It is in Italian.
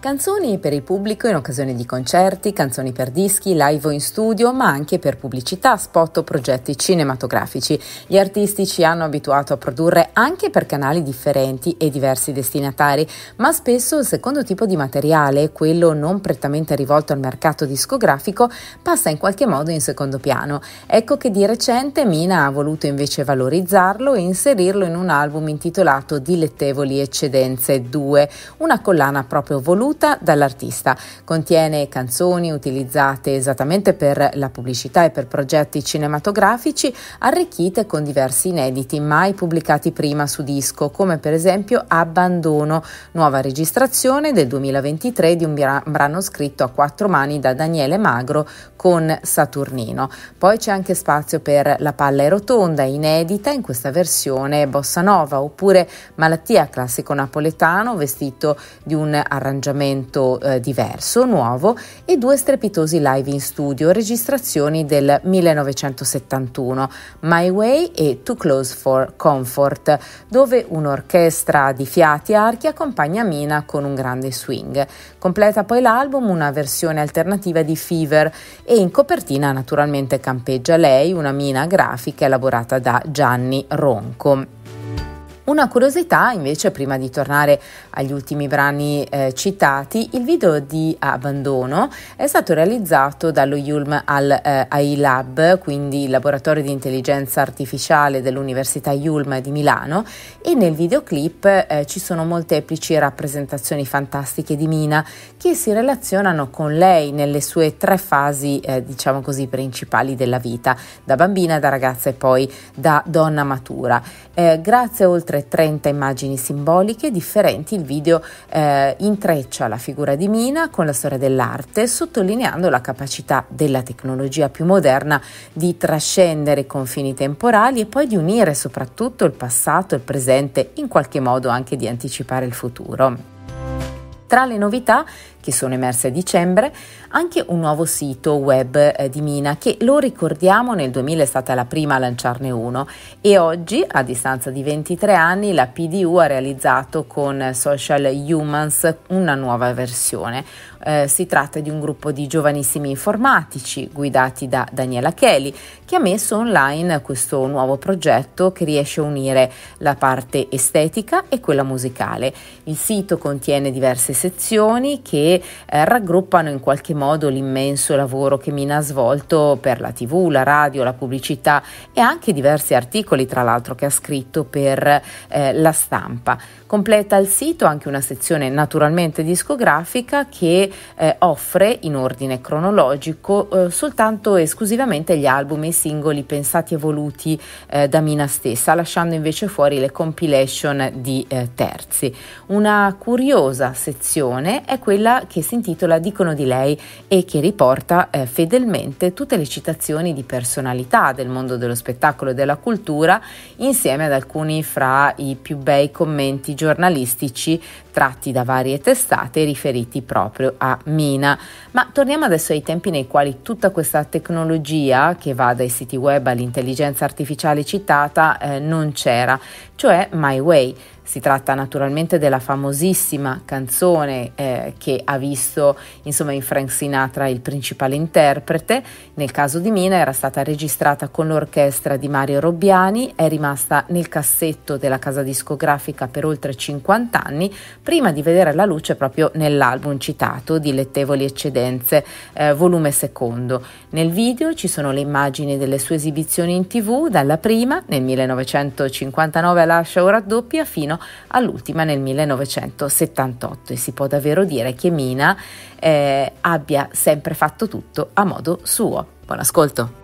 Canzoni per il pubblico in occasione di concerti, canzoni per dischi, live o in studio, ma anche per pubblicità, spot o progetti cinematografici. Gli artisti ci hanno abituato a produrre anche per canali differenti e diversi destinatari, ma spesso il secondo tipo di materiale, quello non prettamente rivolto al mercato discografico, passa in qualche modo in secondo piano. Ecco che di recente Mina ha voluto invece valorizzarlo e inserirlo in un album intitolato Dilettevoli Eccedenze 2, una collana proprio voluta voluta dall'artista. Contiene canzoni utilizzate esattamente per la pubblicità e per progetti cinematografici, arricchite con diversi inediti mai pubblicati prima su disco, come per esempio Abbandono, nuova registrazione del 2023 di un brano scritto a quattro mani da Daniele Magro con Saturnino. Poi c'è anche spazio per La palla è rotonda, inedita in questa versione bossa nova, oppure Malattia classico napoletano vestito di un arrangiamento strumento eh, diverso, nuovo, e due strepitosi live in studio, registrazioni del 1971, My Way e Too Close for Comfort, dove un'orchestra di fiati archi accompagna Mina con un grande swing. Completa poi l'album una versione alternativa di Fever e in copertina naturalmente campeggia lei, una mina grafica elaborata da Gianni Ronco. Una curiosità invece, prima di tornare agli ultimi brani eh, citati, il video di Abbandono è stato realizzato dallo Yulm al eh, AI Lab, quindi il laboratorio di intelligenza artificiale dell'Università Yulm di Milano, e nel videoclip eh, ci sono molteplici rappresentazioni fantastiche di Mina che si relazionano con lei nelle sue tre fasi, eh, diciamo così, principali della vita, da bambina, da ragazza e poi da donna matura. Eh, grazie oltre oltre 30 immagini simboliche differenti, il video eh, intreccia la figura di Mina con la storia dell'arte, sottolineando la capacità della tecnologia più moderna di trascendere i confini temporali e poi di unire soprattutto il passato e il presente, in qualche modo anche di anticipare il futuro. Tra le novità che sono emerse a dicembre, anche un nuovo sito web eh, di Mina che lo ricordiamo nel 2000 è stata la prima a lanciarne uno e oggi a distanza di 23 anni la PDU ha realizzato con Social Humans una nuova versione. Eh, si tratta di un gruppo di giovanissimi informatici guidati da Daniela Kelly che ha messo online questo nuovo progetto che riesce a unire la parte estetica e quella musicale. Il sito contiene diverse sezioni che eh, raggruppano in qualche modo l'immenso lavoro che Mina ha svolto per la tv, la radio, la pubblicità e anche diversi articoli tra l'altro che ha scritto per eh, la stampa. Completa il sito anche una sezione naturalmente discografica che eh, offre in ordine cronologico eh, soltanto esclusivamente gli album e i singoli pensati e voluti eh, da Mina stessa, lasciando invece fuori le compilation di eh, terzi. Una curiosa sezione è quella che si intitola Dicono di lei e che riporta eh, fedelmente tutte le citazioni di personalità del mondo dello spettacolo e della cultura insieme ad alcuni fra i più bei commenti giornalistici tratti da varie testate riferiti proprio a Mina. Ma torniamo adesso ai tempi nei quali tutta questa tecnologia che va dai siti web all'intelligenza artificiale citata eh, non c'era, cioè My Way. Si tratta naturalmente della famosissima canzone eh, che ha visto insomma in Frank Sinatra il principale interprete, nel caso di Mina era stata registrata con l'orchestra di Mario Robbiani, è rimasta nel cassetto della casa discografica per oltre 50 anni prima di vedere la luce proprio nell'album citato Dilettevoli eccedenze eh, volume secondo. Nel video ci sono le immagini delle sue esibizioni in tv dalla prima nel 1959 alla show raddoppia fino all'ultima nel 1978 e si può davvero dire che Mina eh, abbia sempre fatto tutto a modo suo. Buon ascolto!